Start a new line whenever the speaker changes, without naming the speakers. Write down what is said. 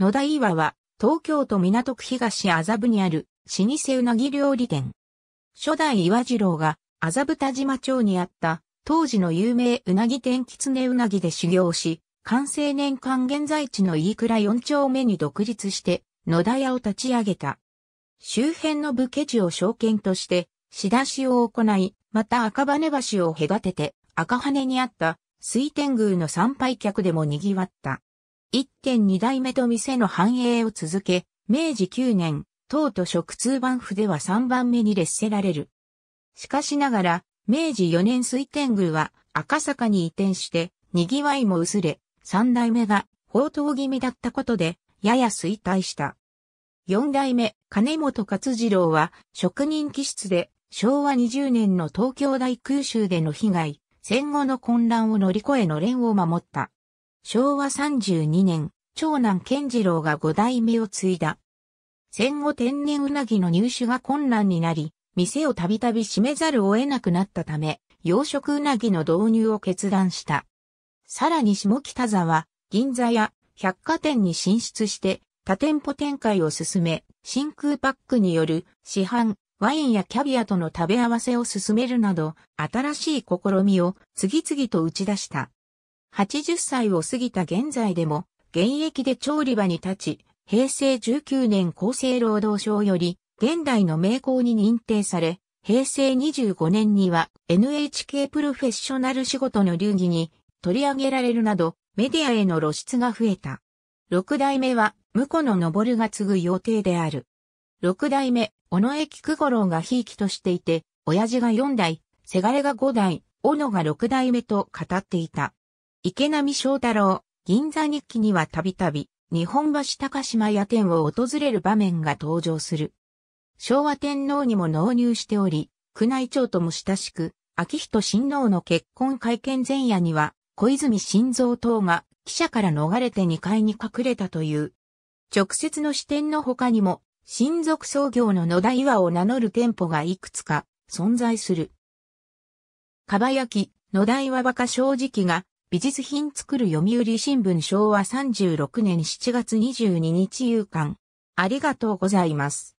野田岩は、東京都港区東麻布にある、老舗うなぎ料理店。初代岩次郎が、麻布田島町にあった、当時の有名うなぎ店狐うなぎで修行し、完成年間現在地の飯倉4丁目に独立して、野田屋を立ち上げた。周辺の武家地を証券として、仕出しを行い、また赤羽橋を隔てて、赤羽にあった水天宮の参拝客でも賑わった。1.2代目と店の繁栄を続け、明治9年、東と食通番府では3番目に列せられる。しかしながら、明治4年水天宮は赤坂に移転して、賑わいも薄れ、3代目が宝刀気味だったことで、やや衰退した。4代目、金本勝次郎は、職人気質で、昭和20年の東京大空襲での被害、戦後の混乱を乗り越えの連を守った。昭和32年、長男健次郎が五代目を継いだ。戦後天然うなぎの入手が困難になり、店をたびたび閉めざるを得なくなったため、養殖うなぎの導入を決断した。さらに下北沢、銀座や百貨店に進出して多店舗展開を進め、真空パックによる市販、ワインやキャビアとの食べ合わせを進めるなど、新しい試みを次々と打ち出した。80歳を過ぎた現在でも、現役で調理場に立ち、平成19年厚生労働省より、現代の名工に認定され、平成25年には NHK プロフェッショナル仕事の流儀に取り上げられるなど、メディアへの露出が増えた。六代目は、婿の昇が継ぐ予定である。六代目、尾駅久五郎がひいきとしていて、親父が四代、せがれが五代、小野が六代目と語っていた。池波正太郎、銀座日記にはたびたび、日本橋高島屋店を訪れる場面が登場する。昭和天皇にも納入しており、宮内庁とも親しく、秋人親王の結婚会見前夜には、小泉晋三等が記者から逃れて2階に隠れたという。直接の視点の他にも、親族創業の野田岩を名乗る店舗がいくつか存在する。かば焼き、野田岩馬鹿正直が美術品作る読売新聞昭和36年7月22日夕刊。ありがとうございます。